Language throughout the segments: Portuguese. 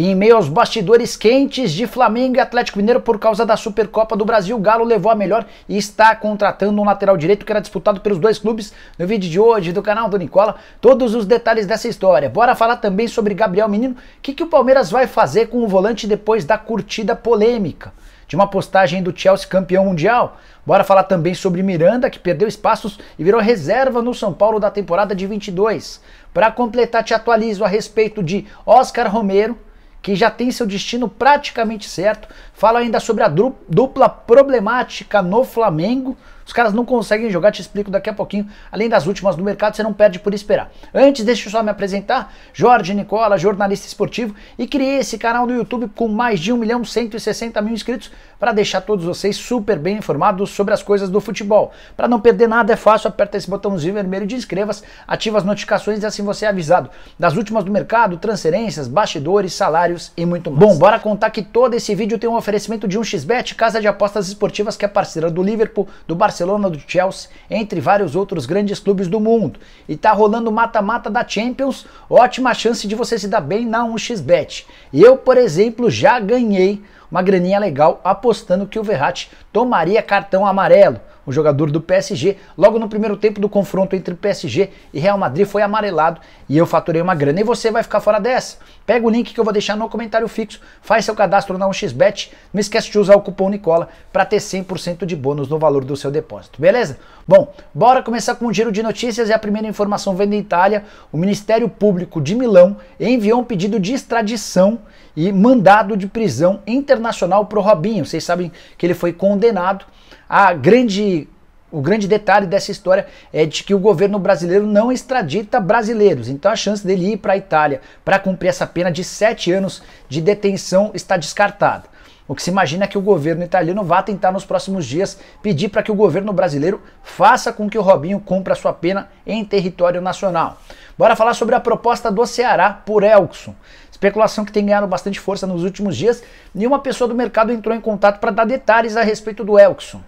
E em meio aos bastidores quentes de Flamengo e Atlético Mineiro por causa da Supercopa do Brasil, o Galo levou a melhor e está contratando um lateral direito que era disputado pelos dois clubes no vídeo de hoje do canal do Nicola. Todos os detalhes dessa história. Bora falar também sobre Gabriel Menino. O que, que o Palmeiras vai fazer com o volante depois da curtida polêmica? de uma postagem do Chelsea campeão mundial. Bora falar também sobre Miranda, que perdeu espaços e virou reserva no São Paulo da temporada de 22. Para completar, te atualizo a respeito de Oscar Romero, que já tem seu destino praticamente certo. Fala ainda sobre a dupla problemática no Flamengo, os caras não conseguem jogar, te explico daqui a pouquinho. Além das últimas do mercado, você não perde por esperar. Antes, deixa eu só me apresentar. Jorge Nicola, jornalista esportivo, e criei esse canal no YouTube com mais de 1 milhão 160 mil inscritos para deixar todos vocês super bem informados sobre as coisas do futebol. Para não perder nada, é fácil, aperta esse botãozinho vermelho de inscreva-se, ativa as notificações e assim você é avisado das últimas do mercado, transferências, bastidores, salários e muito mais. Bom, bora contar que todo esse vídeo tem um oferecimento de um xbet, casa de apostas esportivas que é parceira do Liverpool, do Barcelona, Barcelona, do Chelsea, entre vários outros grandes clubes do mundo. E tá rolando mata-mata da Champions, ótima chance de você se dar bem na 1xBet. Eu, por exemplo, já ganhei uma graninha legal apostando que o Verratti tomaria cartão amarelo o jogador do PSG, logo no primeiro tempo do confronto entre PSG e Real Madrid foi amarelado e eu faturei uma grana. E você vai ficar fora dessa? Pega o link que eu vou deixar no comentário fixo, faz seu cadastro na 1xBet, não esquece de usar o cupom Nicola para ter 100% de bônus no valor do seu depósito, beleza? Bom, bora começar com um giro de notícias e a primeira informação vem da Itália. O Ministério Público de Milão enviou um pedido de extradição e mandado de prisão internacional para o Robinho. Vocês sabem que ele foi condenado a grande o grande detalhe dessa história é de que o governo brasileiro não extradita brasileiros, então a chance dele ir para a Itália para cumprir essa pena de sete anos de detenção está descartada. O que se imagina é que o governo italiano vá tentar nos próximos dias pedir para que o governo brasileiro faça com que o Robinho cumpra sua pena em território nacional. Bora falar sobre a proposta do Ceará por Elkson. Especulação que tem ganhado bastante força nos últimos dias e uma pessoa do mercado entrou em contato para dar detalhes a respeito do Elkson.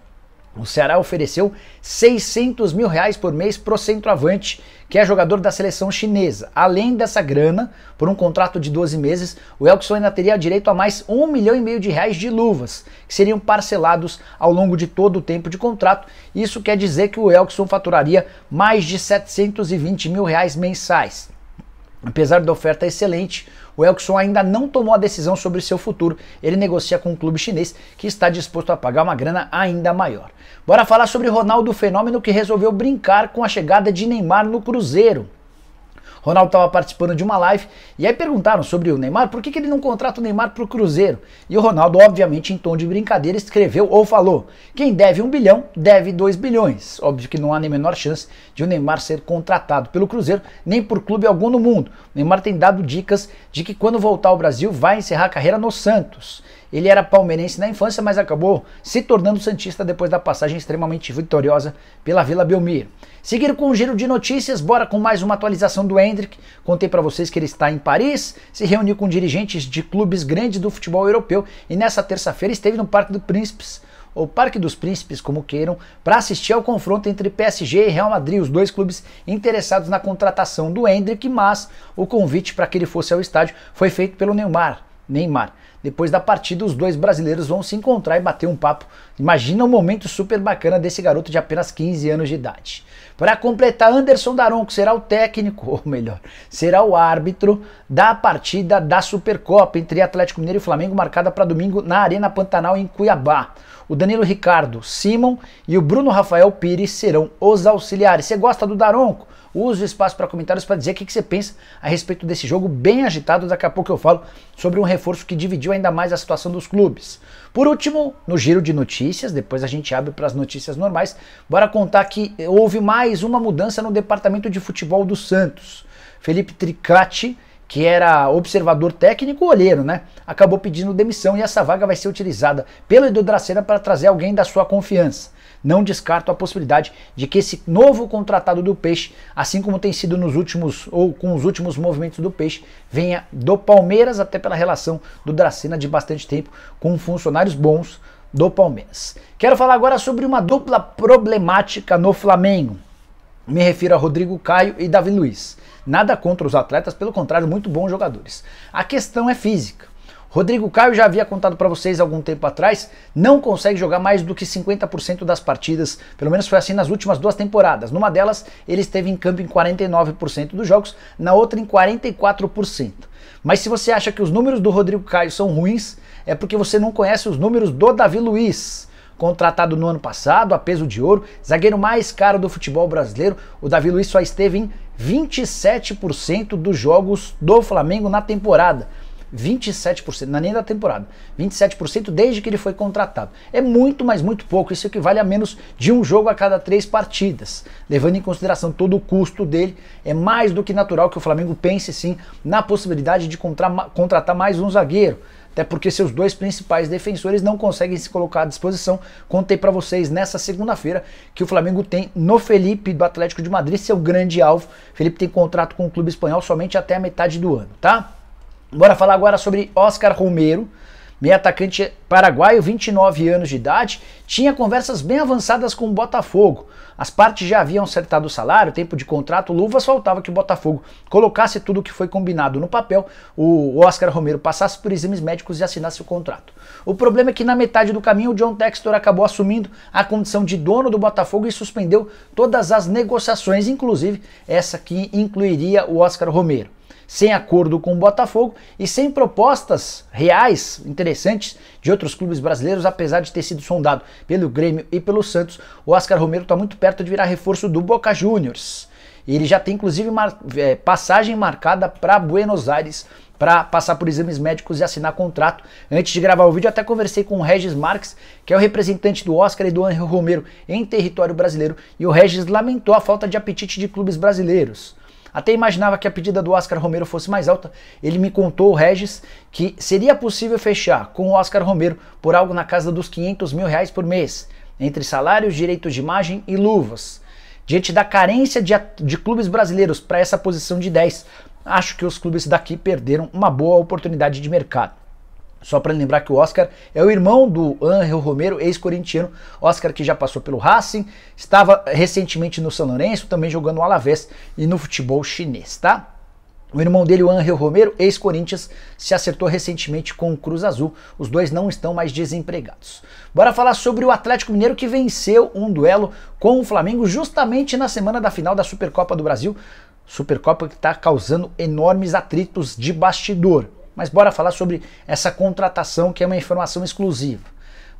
O Ceará ofereceu 600 mil reais por mês para o centroavante, que é jogador da seleção chinesa. Além dessa grana, por um contrato de 12 meses, o Elkson ainda teria direito a mais 1 milhão e meio de reais de luvas, que seriam parcelados ao longo de todo o tempo de contrato. Isso quer dizer que o Elkson faturaria mais de 720 mil reais mensais. Apesar da oferta excelente, o Elkson ainda não tomou a decisão sobre seu futuro. Ele negocia com um clube chinês que está disposto a pagar uma grana ainda maior. Bora falar sobre Ronaldo Fenômeno que resolveu brincar com a chegada de Neymar no Cruzeiro. Ronaldo estava participando de uma live e aí perguntaram sobre o Neymar, por que, que ele não contrata o Neymar para o Cruzeiro? E o Ronaldo, obviamente, em tom de brincadeira, escreveu ou falou: quem deve um bilhão, deve dois bilhões. Óbvio que não há nem menor chance de o Neymar ser contratado pelo Cruzeiro, nem por clube algum no mundo. O Neymar tem dado dicas de que quando voltar ao Brasil vai encerrar a carreira no Santos. Ele era palmeirense na infância, mas acabou se tornando santista depois da passagem extremamente vitoriosa pela Vila Belmiro. Seguindo com um giro de notícias, bora com mais uma atualização do Hendrick. Contei para vocês que ele está em Paris, se reuniu com dirigentes de clubes grandes do futebol europeu e nessa terça-feira esteve no Parque do Príncipes ou Parque dos Príncipes, como queiram, para assistir ao confronto entre PSG e Real Madrid, os dois clubes interessados na contratação do Hendrick, mas o convite para que ele fosse ao estádio foi feito pelo Neymar. Neymar. Depois da partida, os dois brasileiros vão se encontrar e bater um papo. Imagina um momento super bacana desse garoto de apenas 15 anos de idade. Para completar, Anderson Daronco será o técnico, ou melhor, será o árbitro da partida da Supercopa entre Atlético Mineiro e Flamengo, marcada para domingo na Arena Pantanal, em Cuiabá. O Danilo Ricardo, Simon e o Bruno Rafael Pires serão os auxiliares. Você gosta do Daronco? Use o espaço para comentários para dizer o que, que você pensa a respeito desse jogo bem agitado. Daqui a pouco eu falo sobre um reforço que dividiu ainda mais a situação dos clubes. Por último, no giro de notícias, depois a gente abre para as notícias normais, bora contar que houve mais uma mudança no departamento de futebol do Santos. Felipe Tricati que era observador técnico, olheiro, né? Acabou pedindo demissão e essa vaga vai ser utilizada pelo Edu Dracena para trazer alguém da sua confiança não descarto a possibilidade de que esse novo contratado do Peixe, assim como tem sido nos últimos ou com os últimos movimentos do Peixe, venha do Palmeiras, até pela relação do Dracena de bastante tempo com funcionários bons do Palmeiras. Quero falar agora sobre uma dupla problemática no Flamengo. Me refiro a Rodrigo Caio e Davi Luiz. Nada contra os atletas, pelo contrário, muito bons jogadores. A questão é física. Rodrigo Caio já havia contado para vocês algum tempo atrás, não consegue jogar mais do que 50% das partidas, pelo menos foi assim nas últimas duas temporadas. Numa delas, ele esteve em campo em 49% dos jogos, na outra em 44%. Mas se você acha que os números do Rodrigo Caio são ruins, é porque você não conhece os números do Davi Luiz contratado no ano passado, a peso de ouro, zagueiro mais caro do futebol brasileiro. O Davi Luiz só esteve em 27% dos jogos do Flamengo na temporada. 27%, na é nem da temporada, 27% desde que ele foi contratado. É muito, mas muito pouco. Isso equivale a menos de um jogo a cada três partidas. Levando em consideração todo o custo dele, é mais do que natural que o Flamengo pense sim na possibilidade de contratar mais um zagueiro até porque seus dois principais defensores não conseguem se colocar à disposição. Contei para vocês nessa segunda-feira que o Flamengo tem no Felipe do Atlético de Madrid seu grande alvo. Felipe tem contrato com o clube espanhol somente até a metade do ano, tá? Bora falar agora sobre Oscar Romero, meio atacante paraguaio, 29 anos de idade, tinha conversas bem avançadas com o Botafogo. As partes já haviam acertado o salário, tempo de contrato, luvas, faltava que o Botafogo colocasse tudo o que foi combinado no papel, o Oscar Romero passasse por exames médicos e assinasse o contrato. O problema é que na metade do caminho o John Textor acabou assumindo a condição de dono do Botafogo e suspendeu todas as negociações, inclusive essa que incluiria o Oscar Romero sem acordo com o Botafogo e sem propostas reais, interessantes, de outros clubes brasileiros, apesar de ter sido sondado pelo Grêmio e pelo Santos, o Oscar Romero está muito perto de virar reforço do Boca Juniors. Ele já tem inclusive É, passagem marcada para Buenos Aires para passar por exames médicos e assinar contrato. Antes de gravar o vídeo, até conversei com o Regis Marques, que é o representante do Oscar e do Anjo Romero em território brasileiro, e o Regis lamentou a falta de apetite de clubes brasileiros. Até imaginava que a pedida do Oscar Romero fosse mais alta. Ele me contou, o Regis, que seria possível fechar com o Oscar Romero por algo na casa dos 500 mil reais por mês, entre salários, direitos de imagem e luvas. Diante da carência de, de clubes brasileiros para essa posição de 10, acho que os clubes daqui perderam uma boa oportunidade de mercado. Só para lembrar que o Oscar é o irmão do Angel Romero, ex-corintiano. Oscar que já passou pelo Racing, estava recentemente no São Lourenço, também jogando no Alavés e no futebol chinês, tá? O irmão dele, o Angel Romero, ex-Corinthians, se acertou recentemente com o Cruz Azul. Os dois não estão mais desempregados. Bora falar sobre o Atlético Mineiro que venceu um duelo com o Flamengo justamente na semana da final da Supercopa do Brasil. Supercopa que está causando enormes atritos de bastidor. Mas bora falar sobre essa contratação que é uma informação exclusiva.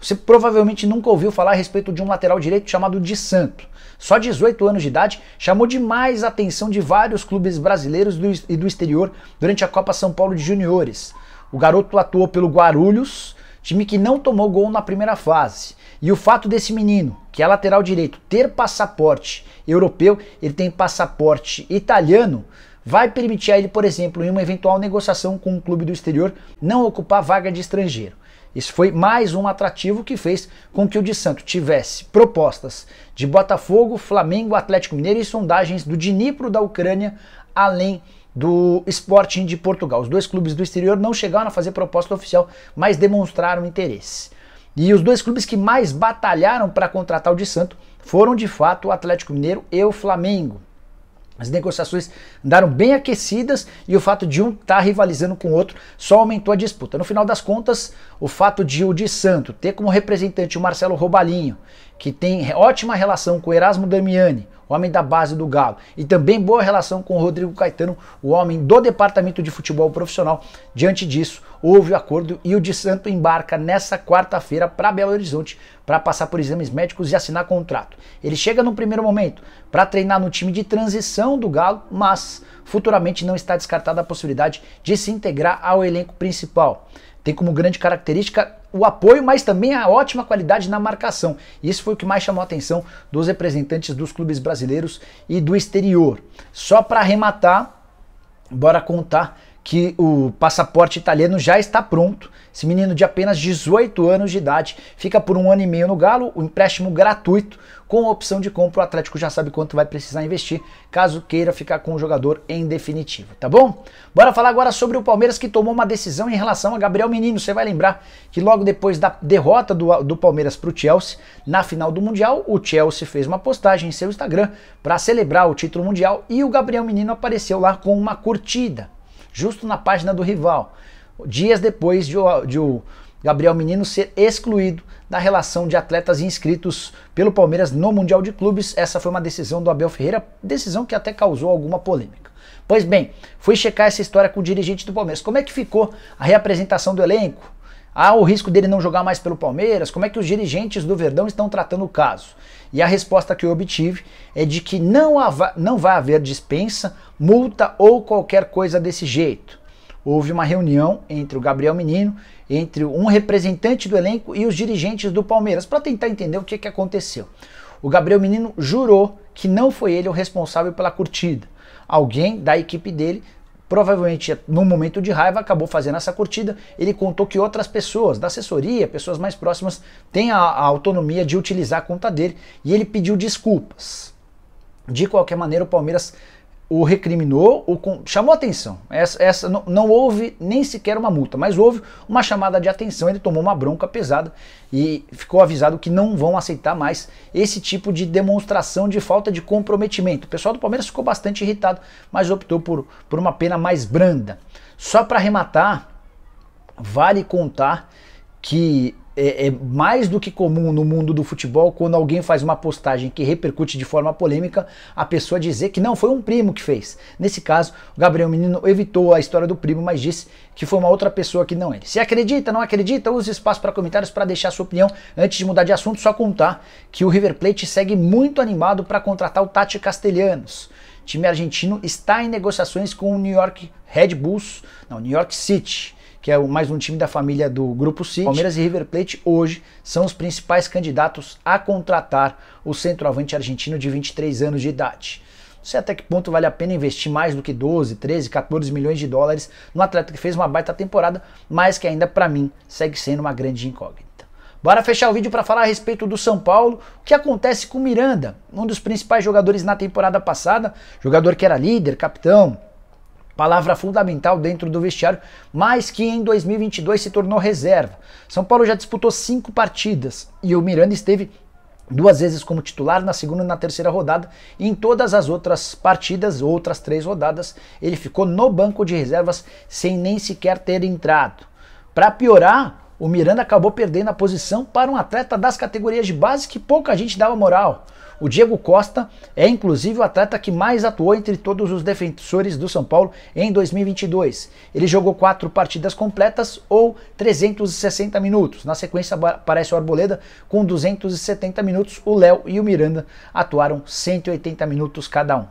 Você provavelmente nunca ouviu falar a respeito de um lateral direito chamado de Santo. Só 18 anos de idade, chamou demais a atenção de vários clubes brasileiros e do exterior durante a Copa São Paulo de Juniores. O garoto atuou pelo Guarulhos, time que não tomou gol na primeira fase. E o fato desse menino, que é lateral direito, ter passaporte europeu, ele tem passaporte italiano, vai permitir a ele, por exemplo, em uma eventual negociação com um clube do exterior, não ocupar vaga de estrangeiro. Isso foi mais um atrativo que fez com que o de Santo tivesse propostas de Botafogo, Flamengo, Atlético Mineiro e sondagens do Dnipro da Ucrânia, além do Sporting de Portugal. Os dois clubes do exterior não chegaram a fazer proposta oficial, mas demonstraram interesse. E os dois clubes que mais batalharam para contratar o de Santo foram de fato o Atlético Mineiro e o Flamengo. As negociações andaram bem aquecidas e o fato de um estar tá rivalizando com o outro só aumentou a disputa. No final das contas, o fato de o de Santo ter como representante o Marcelo Robalinho que tem ótima relação com Erasmo Damiani, homem da base do Galo, e também boa relação com Rodrigo Caetano, o homem do departamento de futebol profissional. Diante disso, houve o acordo e o de Santo embarca nessa quarta-feira para Belo Horizonte para passar por exames médicos e assinar contrato. Ele chega no primeiro momento para treinar no time de transição do Galo, mas futuramente não está descartada a possibilidade de se integrar ao elenco principal. Tem como grande característica o apoio, mas também a ótima qualidade na marcação. isso foi o que mais chamou a atenção dos representantes dos clubes brasileiros e do exterior. Só para arrematar, bora contar que o passaporte italiano já está pronto. Esse menino de apenas 18 anos de idade fica por um ano e meio no Galo, o um empréstimo gratuito com a opção de compra. O Atlético já sabe quanto vai precisar investir caso queira ficar com o jogador em definitivo, tá bom? Bora falar agora sobre o Palmeiras que tomou uma decisão em relação a Gabriel Menino. Você vai lembrar que logo depois da derrota do, do Palmeiras para o Chelsea na final do Mundial, o Chelsea fez uma postagem em seu Instagram para celebrar o título mundial e o Gabriel Menino apareceu lá com uma curtida justo na página do rival, dias depois de o, de o Gabriel Menino ser excluído da relação de atletas inscritos pelo Palmeiras no Mundial de Clubes. Essa foi uma decisão do Abel Ferreira, decisão que até causou alguma polêmica. Pois bem, fui checar essa história com o dirigente do Palmeiras. Como é que ficou a reapresentação do elenco? Há o risco dele não jogar mais pelo Palmeiras? Como é que os dirigentes do Verdão estão tratando o caso? E a resposta que eu obtive é de que não, não vai haver dispensa, multa ou qualquer coisa desse jeito. Houve uma reunião entre o Gabriel Menino, entre um representante do elenco e os dirigentes do Palmeiras, para tentar entender o que, que aconteceu. O Gabriel Menino jurou que não foi ele o responsável pela curtida. Alguém da equipe dele provavelmente num momento de raiva acabou fazendo essa curtida. Ele contou que outras pessoas da assessoria, pessoas mais próximas, têm a, a autonomia de utilizar a conta dele e ele pediu desculpas. De qualquer maneira, o Palmeiras o recriminou, o com, chamou atenção. Essa, essa não, não, houve nem sequer uma multa, mas houve uma chamada de atenção. Ele tomou uma bronca pesada e ficou avisado que não vão aceitar mais esse tipo de demonstração de falta de comprometimento. O pessoal do Palmeiras ficou bastante irritado, mas optou por, por uma pena mais branda. Só para arrematar, vale contar que é, é, mais do que comum no mundo do futebol quando alguém faz uma postagem que repercute de forma polêmica, a pessoa dizer que não, foi um primo que fez. Nesse caso, o Gabriel Menino evitou a história do primo, mas disse que foi uma outra pessoa que não ele. Se acredita, não acredita, use espaço para comentários para deixar sua opinião. Antes de mudar de assunto, só contar que o River Plate segue muito animado para contratar o Tati Castelhanos. O time argentino está em negociações com o New York Red Bulls, não, New York City que é mais um time da família do Grupo City. Palmeiras e River Plate hoje são os principais candidatos a contratar o centroavante argentino de 23 anos de idade. Não sei até que ponto vale a pena investir mais do que 12, 13, 14 milhões de dólares no atleta que fez uma baita temporada, mas que ainda para mim segue sendo uma grande incógnita. Bora fechar o vídeo para falar a respeito do São Paulo, o que acontece com o Miranda, um dos principais jogadores na temporada passada, jogador que era líder, capitão, palavra fundamental dentro do vestiário, mas que em 2022 se tornou reserva. São Paulo já disputou cinco partidas e o Miranda esteve duas vezes como titular na segunda e na terceira rodada, e em todas as outras partidas, outras três rodadas, ele ficou no banco de reservas sem nem sequer ter entrado. Para piorar, o Miranda acabou perdendo a posição para um atleta das categorias de base que pouca gente dava moral. O Diego Costa é inclusive o atleta que mais atuou entre todos os defensores do São Paulo em 2022. Ele jogou quatro partidas completas ou 360 minutos. Na sequência aparece o Arboleda com 270 minutos. O Léo e o Miranda atuaram 180 minutos cada um.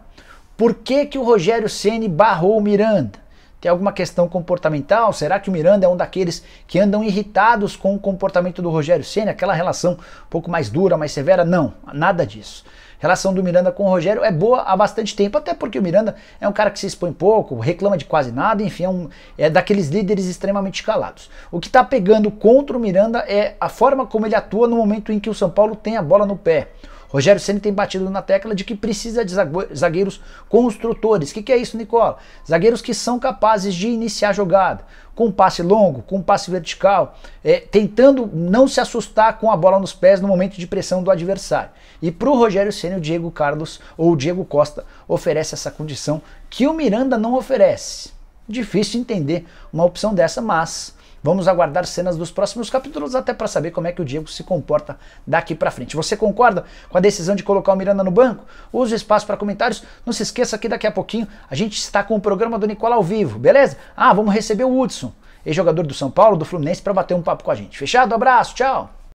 Por que, que o Rogério Ceni barrou o Miranda? Tem alguma questão comportamental? Será que o Miranda é um daqueles que andam irritados com o comportamento do Rogério Senna? Aquela relação um pouco mais dura, mais severa? Não, nada disso. A relação do Miranda com o Rogério é boa há bastante tempo, até porque o Miranda é um cara que se expõe pouco, reclama de quase nada, enfim, é, um, é daqueles líderes extremamente calados. O que está pegando contra o Miranda é a forma como ele atua no momento em que o São Paulo tem a bola no pé. Rogério Ceni tem batido na tecla de que precisa de zagueiros construtores. O que, que é isso, Nicola? Zagueiros que são capazes de iniciar jogada com passe longo, com passe vertical, é, tentando não se assustar com a bola nos pés no momento de pressão do adversário. E para o Rogério Ceni, o Diego Carlos ou o Diego Costa oferece essa condição que o Miranda não oferece. Difícil entender uma opção dessa, mas Vamos aguardar cenas dos próximos capítulos até para saber como é que o Diego se comporta daqui para frente. Você concorda com a decisão de colocar o Miranda no banco? Use o espaço para comentários. Não se esqueça que daqui a pouquinho a gente está com o programa do Nicolau ao vivo, beleza? Ah, vamos receber o Hudson, ex-jogador do São Paulo, do Fluminense, para bater um papo com a gente. Fechado? Abraço, tchau!